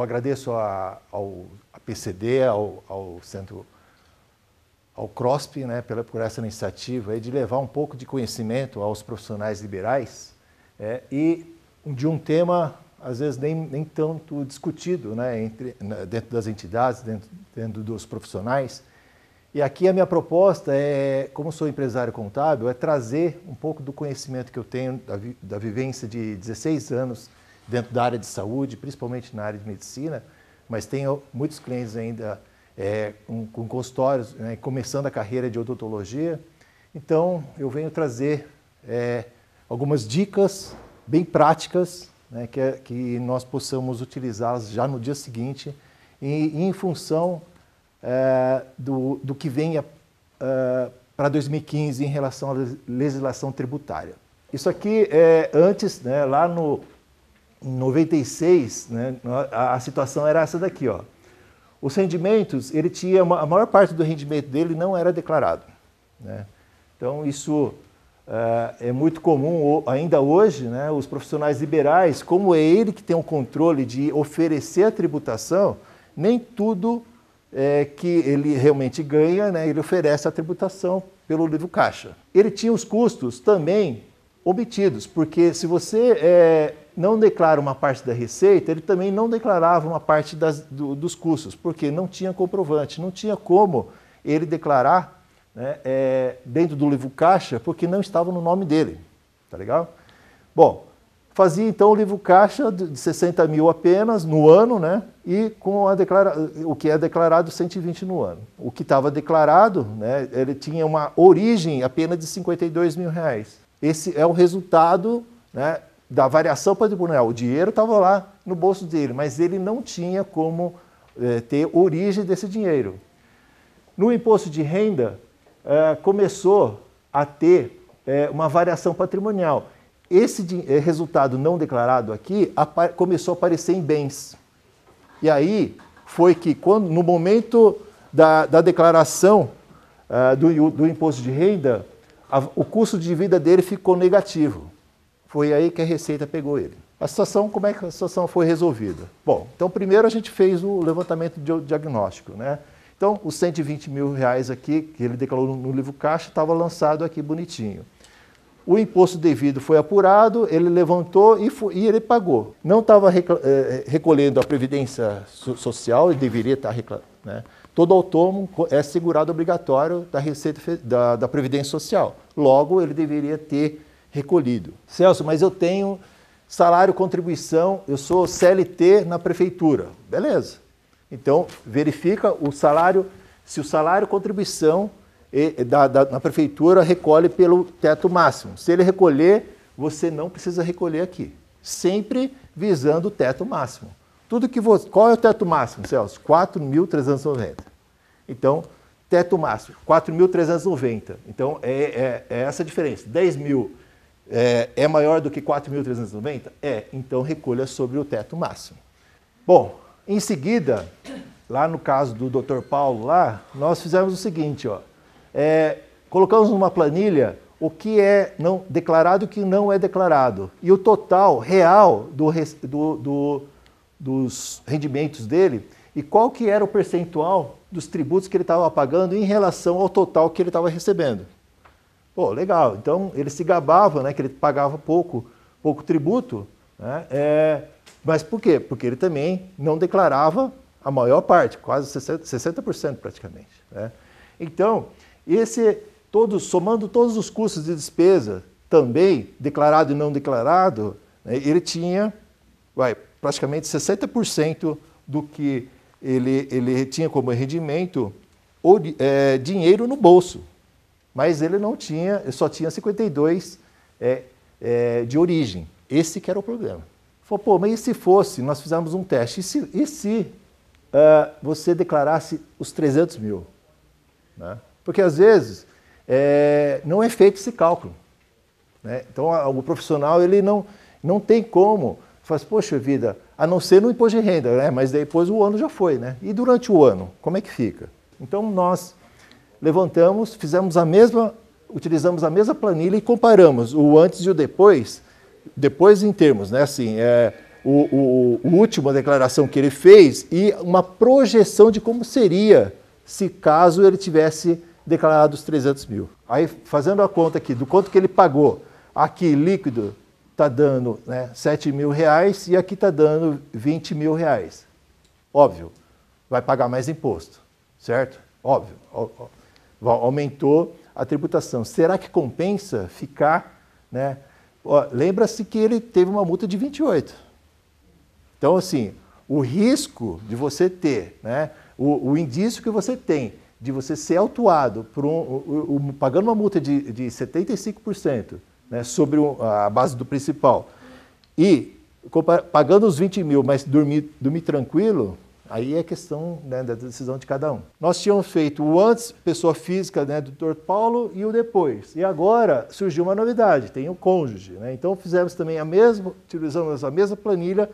eu agradeço a, ao a PCD, ao, ao, Centro, ao CROSP, né, pela, por essa iniciativa de levar um pouco de conhecimento aos profissionais liberais é, e de um tema, às vezes, nem, nem tanto discutido né, entre, dentro das entidades, dentro, dentro dos profissionais. E aqui a minha proposta é, como sou empresário contábil, é trazer um pouco do conhecimento que eu tenho da, vi, da vivência de 16 anos dentro da área de saúde, principalmente na área de medicina, mas tenho muitos clientes ainda é, um, com consultórios, né, começando a carreira de odontologia. Então, eu venho trazer é, algumas dicas bem práticas né, que, é, que, nós possamos utilizá-las já no dia seguinte e, em função é, do, do, que venha é, para 2015 em relação à legislação tributária. Isso aqui é antes, né, lá no em 96, né, a, a, situação era essa daqui, ó. Os rendimentos, ele tinha uma, a maior parte do rendimento dele não era declarado, né? Então isso uh, é muito comum ainda hoje, né? Os profissionais liberais, como é ele que tem o controle de oferecer a tributação, nem tudo é, que ele realmente ganha, né, ele oferece a tributação pelo livro caixa. Ele tinha os custos também omitidos, porque se você é, não declara uma parte da receita, ele também não declarava uma parte das, do, dos custos, porque não tinha comprovante, não tinha como ele declarar né, é, dentro do livro caixa, porque não estava no nome dele. Tá legal? Bom, fazia então o livro caixa de 60 mil apenas no ano, né? E com a declara... o que é declarado 120 no ano. O que estava declarado, né? Ele tinha uma origem apenas de 52 mil reais. Esse é o resultado, né? da variação patrimonial. Né, o dinheiro estava lá no bolso dele, mas ele não tinha como é, ter origem desse dinheiro. No imposto de renda, é, começou a ter é, uma variação patrimonial. Esse resultado não declarado aqui começou a aparecer em bens. E aí foi que, quando, no momento da, da declaração do, do, imposto de renda, a, o custo de vida dele ficou negativo. Foi aí que a Receita pegou ele. A situação, como é que a situação foi resolvida? Bom, então primeiro a gente fez o levantamento diagnóstico, né? Então, os 120 mil reais aqui, que ele declarou no livro caixa, estava lançado aqui bonitinho. O imposto devido foi apurado, ele levantou e, foi, e ele pagou. Não estava é, é, recolhendo a previdência social, ele deveria tá estar né? Todo autônomo é segurado obrigatório da, receita, da, da Previdência Social. Logo, ele deveria ter recolhido. Celso, mas eu tenho salário, contribuição, eu sou CLT na prefeitura. Beleza. Então, verifica o salário, se o salário contribuição eh, eh, da, da, na prefeitura recolhe pelo teto máximo. Se ele recolher, você não precisa recolher aqui. Sempre visando o teto máximo. Tudo que você, qual é o teto máximo, Celso? 4.390. Então, teto máximo, 4.390. Então, é, é, é essa a diferença. 10 mil é, é maior do que 4.390? É, então recolha sobre o teto máximo. Bom, em seguida, lá no caso do Dr. Paulo, lá, nós fizemos o seguinte, ó, é, colocamos numa planilha o que é não declarado e o que não é declarado. E o total real do, do, do, dos rendimentos dele e qual que era o percentual dos tributos que ele estava pagando em relação ao total que ele estava recebendo. Pô, legal. Então ele se gabava, né, que ele pagava pouco, pouco tributo, né? É, mas por quê? Porque ele também não declarava a maior parte, quase 60%, 60% praticamente. Né? Então, esse todos somando todos os custos de despesa, também declarado e não declarado, né, ele tinha vai, praticamente 60% do que ele, ele tinha como rendimento ou é, dinheiro no bolso. Mas ele não tinha, ele só tinha 52 é, é, de origem. Esse que era o problema. Falou, pô, mas e se fosse, nós fizemos um teste, e se, e se uh, você declarasse os 300 mil? Né? Porque às vezes é, não é feito esse cálculo. Né? Então a, o profissional ele não, não tem como, faz, assim, poxa vida, a não ser no imposto de renda, né? mas depois o ano já foi. Né? E durante o ano, como é que fica? Então nós levantamos, fizemos a mesma, utilizamos a mesma planilha e comparamos o antes e o depois, depois em termos, né? Assim, é, o, o, o último, declaração que ele fez e uma projeção de como seria se caso ele tivesse declarado os 300 mil. Aí, fazendo a conta aqui do quanto que ele pagou, aqui líquido está dando né, 7 mil reais e aqui está dando 20 mil reais. Óbvio, vai pagar mais imposto, certo? Óbvio. óbvio aumentou a tributação. Será que compensa ficar? Né? Lembra-se que ele teve uma multa de 28. Então, assim, o risco de você ter, né, o, o indício que você tem de você ser autuado por um, pagando uma multa de, de 75% né, sobre um, a base do principal e pagando os 20 mil, mas dormir, dormir tranquilo, Aí é questão né, da decisão de cada um. Nós tínhamos feito o antes, pessoa física, né, do Dr. Paulo, e o depois. E agora surgiu uma novidade, tem o cônjuge. Né? Então fizemos também a mesma, utilizamos a mesma planilha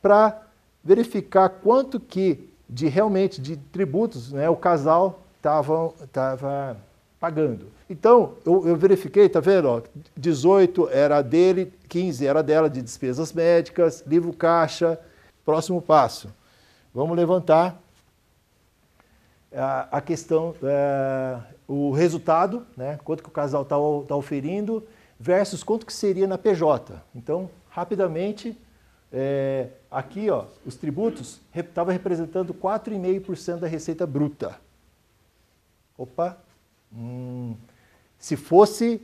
para verificar quanto que de realmente de tributos né, o casal estava pagando. Então, eu, eu verifiquei, tá vendo? Ó, 18 era dele, 15 era dela de despesas médicas, livro caixa, próximo passo. Vamos levantar a, questão, é, o resultado, né? quanto que o casal está tá oferindo, versus quanto que seria na PJ. Então, rapidamente, é, aqui ó, os tributos estavam representando 4,5% da receita bruta. Opa! Hum, se fosse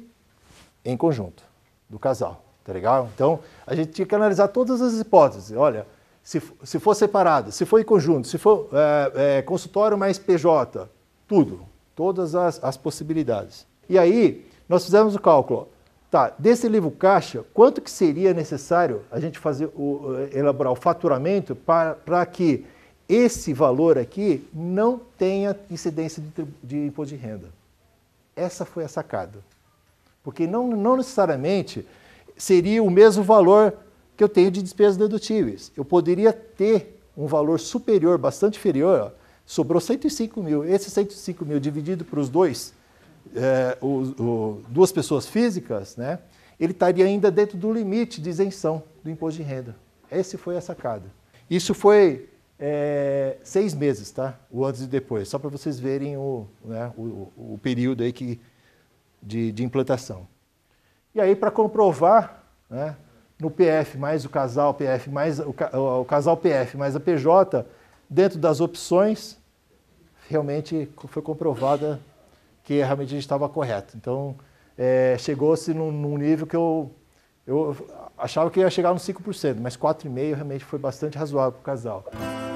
em conjunto do casal, tá legal? Então, a gente tinha que analisar todas as hipóteses. Olha, se, se for separado, se for em conjunto, se for é, é, consultório mais PJ, tudo, todas as, as possibilidades. E aí, nós fizemos o cálculo. Tá, desse livro caixa, quanto que seria necessário a gente fazer o, é, elaborar o faturamento para, para que esse valor aqui não tenha incidência de, de imposto de renda? Essa foi a sacada. Porque não, não necessariamente seria o mesmo valor que eu tenho de despesas dedutíveis. Eu poderia ter um valor superior, bastante inferior, ó, sobrou 105 mil. Esse 105 mil dividido para os dois, é, o, o, duas pessoas físicas, né, ele estaria ainda dentro do limite de isenção do imposto de renda. Essa foi a sacada. Isso foi é, seis meses, tá? O antes e depois, só para vocês verem o, né, o, o, período aí que, de, de implantação. E aí, para comprovar, né, no PF mais o casal PF mais o, o casal PF mais a PJ, dentro das opções, realmente foi comprovada que realmente a gente estava correto. Então, é, chegou-se num, num, nível que eu, eu achava que ia chegar nos 5%, mas 4,5% realmente foi bastante razoável para o casal.